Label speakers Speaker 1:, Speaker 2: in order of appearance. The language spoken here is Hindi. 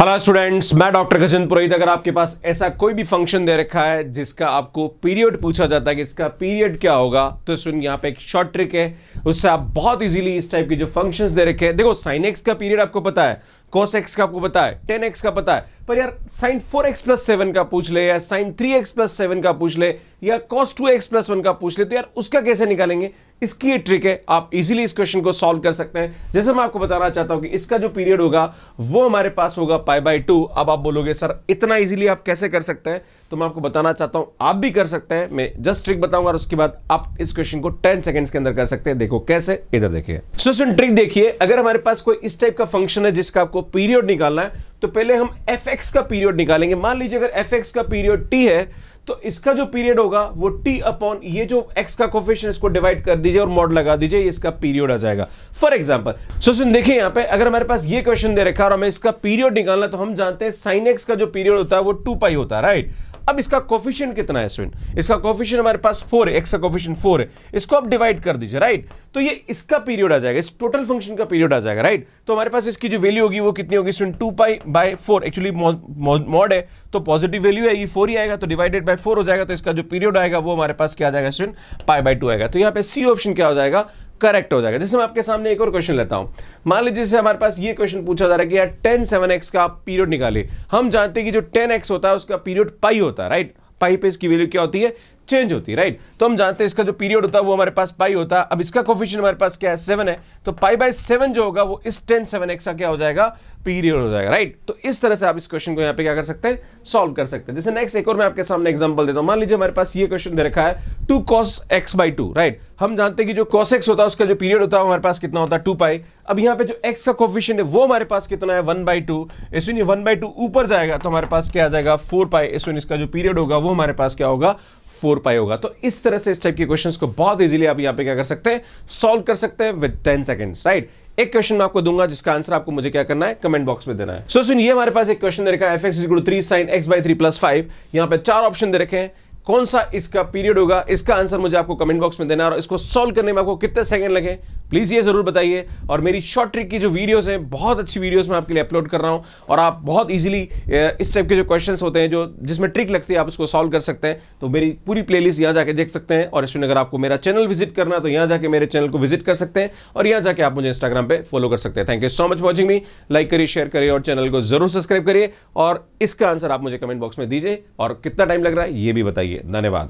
Speaker 1: हेलो स्टूडेंट्स मैं डॉक्टर गजन पुरोहित अगर आपके पास ऐसा कोई भी फंक्शन दे रखा है जिसका आपको पीरियड पूछा जाता है कि इसका पीरियड क्या होगा तो सुन यहाँ पे एक शॉर्ट ट्रिक है उससे आप बहुत इजीली इस टाइप के जो फंक्शंस दे रखे हैं देखो साइन एक्स का पीरियड आपको पता है कोस एक्स का आपको पता है टेन एक्स का पता है पर यार sine four X plus seven का पूछ ले या sine three X plus seven का पूछ ले या cos two X plus one का पूछ ले तो यार उसका कैसे निकालेंगे इसकी ये ट्रिक है आप इजीली इस क्वेश्चन को सॉल्व कर सकते हैं जैसे मैं आपको बताना चाहता हूं कि इसका जो पीरियड होगा वो हमारे पास होगा पाई बाई टू अब आप बोलोगे सर इतना इजीली आप कैसे कर सकते हैं तो मैं आपको बताना चाहता हूं आप भी कर सकते हैं मैं जस्ट ट्रिक बताऊंगा और उसके बाद आप इस क्वेश्चन को टेन सेकेंड्स के अंदर कर सकते हैं देखो कैसे इधर देखिए सो सुन ट्रिक देखिए अगर हमारे पास कोई इस टाइप का फंक्शन है जिसका आपको पीरियड निकालना है तो पहले हम एफ एक्स का पीरियड निकालेंगे मान लीजिए अगर एफ एक्स का पीरियड टी है तो इसका जो पीरियड होगा वो टी अपॉन ये जो एक्स का कोफिशियन इसको डिवाइड कर दीजिए और मॉड लगा दीजिए इसका पीरियड आ जाएगा फॉर एग्जाम्पल सो सुन देखिए यहाँ पे अगर हमारे पास ये क्वेश्चन दे रखा और हमें इसका पीरियड निकालना तो हम जानते हैं साइन एक्स का जो पीरियड होता है वो टू पाई होता है राइट अब इसका कोफिशियन कितना है स्टूडेंट इसका कोफिशियन हमारे पास फोर है एक्स का कोफिशियन फोर है इसको आप डिवाइड कर दीजिए राइट तो ये इसका पीरियड आ जाएगा इस टोटल फंक्शन का पीरियड आ जाएगा राइट तो हमारे पास इसकी जो वैल्यू होगी वो कितनी होगी student two pi by four actually mod है तो पॉजिटिव वैल्यू है ये फोर ही आएगा तो डिवाइडेड बाय फोर हो जाएगा तो इसका जो पीरियड आएगा वो हमारे पास क्या आ जाएगा स्टूडेंट पाई बाय टू आएगा तो यहाँ पे सी ऑप्शन क्या हो जाएगा करेक्ट हो जाएगा जैसे मैं आपके सामने एक और क्वेश्चन लेता हूं मान लीजिए जैसे हमारे पास ये क्वेश्चन पूछा जा रहा है कि यार टेन सेवन एक्स का पीरियड निकाले हम जानते हैं कि जो टेन एक्स होता है उसका पीरियड पाई होता है राइट पाई पे इसकी वैल्यू क्या होती है चेंज होती है राइट तो हम जानते हैं इसका जो पीरियड होता है वो हमारे पास पाई होता है अब इसका कोफिशियन हमारे पास क्या है सेवन है तो पाई बाय सेवन जो होगा वो इस टेन सेवन एक्स का क्या हो जाएगा पीरियड हो जाएगा राइट तो इस तरह से आप इस क्वेश्चन को यहाँ पे क्या कर सकते हैं सॉल्व कर सकते हैं जैसे नेक्स्ट एक और मैं आपके सामने एग्जाम्पल देता हूँ मान लीजिए हमारे पास ये क्वेश्चन दे रखा है two cos X by two right हम जानते हैं कि जो कॉस एक्स होता है उसका जो पीरियड होता है हमारे पास कितना होता है टू पाई अब यहाँ पे जो एक्स का कोफिशियन है वो हमारे पास कितना है वन बाई टू इसमें वन बाई टू ऊपर जाएगा तो हमारे पास क्या आ जाएगा फोर पाई इसमें इसका जो पीरियड होगा वो हमारे पास क्या होगा फोर पाई होगा तो इस तरह से इस टाइप के क्वेश्चंस को बहुत इजीली आप यहां पे क्या कर सकते हैं सॉल्व कर सकते हैं विद टेन सेकंड्स राइट एक क्वेश्चन मैं आपको दूंगा जिसका आंसर आपको मुझे क्या करना है कमेंट बॉक्स में देना है सो so, सुन ये हमारे पास एक क्वेश्चन दे रखा है F X three sine X by three plus five यहां पे चार ऑप्शन दे रखे हैं कौन सा इसका पीरियड होगा इसका आंसर मुझे आपको कमेंट बॉक्स में देना है और इसको सॉल्व करने में आपको कितने सेकंड लगे प्लीज़ ये ज़रूर बताइए और मेरी शॉर्ट ट्रिक की जो वीडियोस हैं बहुत अच्छी वीडियोस मैं आपके लिए अपलोड कर रहा हूँ और आप बहुत इजीली इस टाइप के जो क्वेश्चंस होते हैं जो जिसमें ट्रिक लगती है आप उसको सॉल्व कर सकते हैं तो मेरी पूरी प्लेलिस्ट यहाँ जाके देख सकते हैं और इसमें अगर आपको मेरा चैनल विजिट करना तो यहाँ जाकर मेरे चैनल को विजिट कर सकते हैं और यहाँ जाकर आप मुझे इंस्टाग्राम पर फॉलो कर सकते हैं thank you so much watching me like करिए शेयर करिए और चैनल को ज़रूर सब्सक्राइब करिए और इसका आंसर आप मुझे कमेंट बॉक्स में दीजिए और कितना टाइम लग रहा है ये भी बताइए धन्यवाद